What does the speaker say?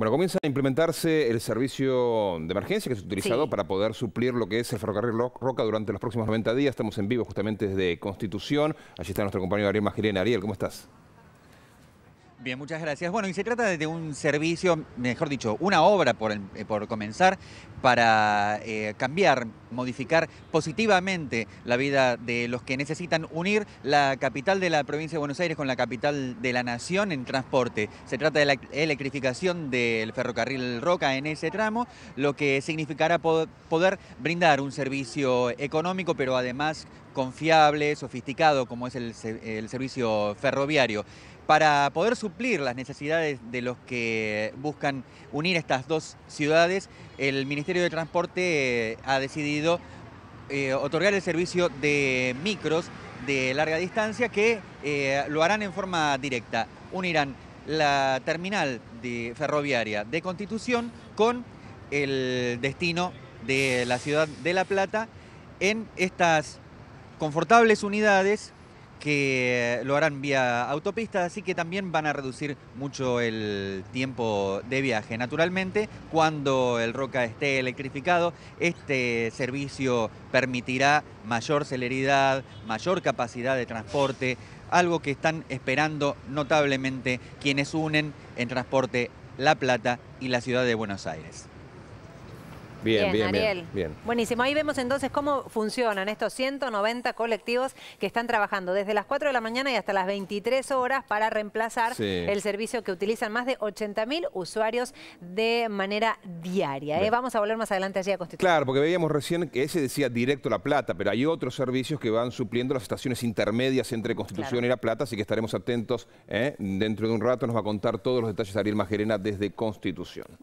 Bueno, comienza a implementarse el servicio de emergencia que se ha utilizado para poder suplir lo que es el ferrocarril Roca durante los próximos 90 días. Estamos en vivo justamente desde Constitución. Allí está nuestro compañero Ariel Magirena. Ariel, ¿cómo estás? Bien, muchas gracias. Bueno, y se trata de un servicio, mejor dicho, una obra por, eh, comenzar para eh, cambiar, modificar positivamente la vida de los que necesitan unir la capital de la provincia de Buenos Aires con la capital de la nación en transporte. Se trata de la electrificación del ferrocarril Roca en ese tramo, lo que significará poder brindar un servicio económico, pero además confiable, sofisticado, como es el servicio ferroviario para poder suplir las necesidades de los que buscan unir estas dos ciudades, el Ministerio de Transporte eh, ha decidido eh, otorgar el servicio de micros de larga distancia que eh, lo harán en forma directa. Unirán la terminal de ferroviaria de Constitución con el destino de la ciudad de La Plata en estas confortables unidades que lo harán vía autopista, así que también van a reducir mucho el tiempo de viaje. Naturalmente, cuando el Roca esté electrificado, este servicio permitirá mayor celeridad, mayor capacidad de transporte, algo que están esperando notablemente quienes unen en transporte La Plata y la ciudad de Buenos Aires. Bien, bien, bien, Buenísimo. Ahí vemos entonces cómo funcionan estos 190 colectivos que están trabajando desde las 4 de la mañana y hasta las 23 horas para reemplazar el servicio que utilizan más de 80.000 usuarios de manera diaria. ¿eh? Vamos a volver más adelante allí a Constitución. Claro, porque veíamos recién que ese decía directo La Plata, pero hay otros servicios que van supliendo las estaciones intermedias entre Constitución y La Plata, así que estaremos atentos. ¿eh? Dentro de un rato nos va a contar todos los detalles Ariel Majerena desde Constitución.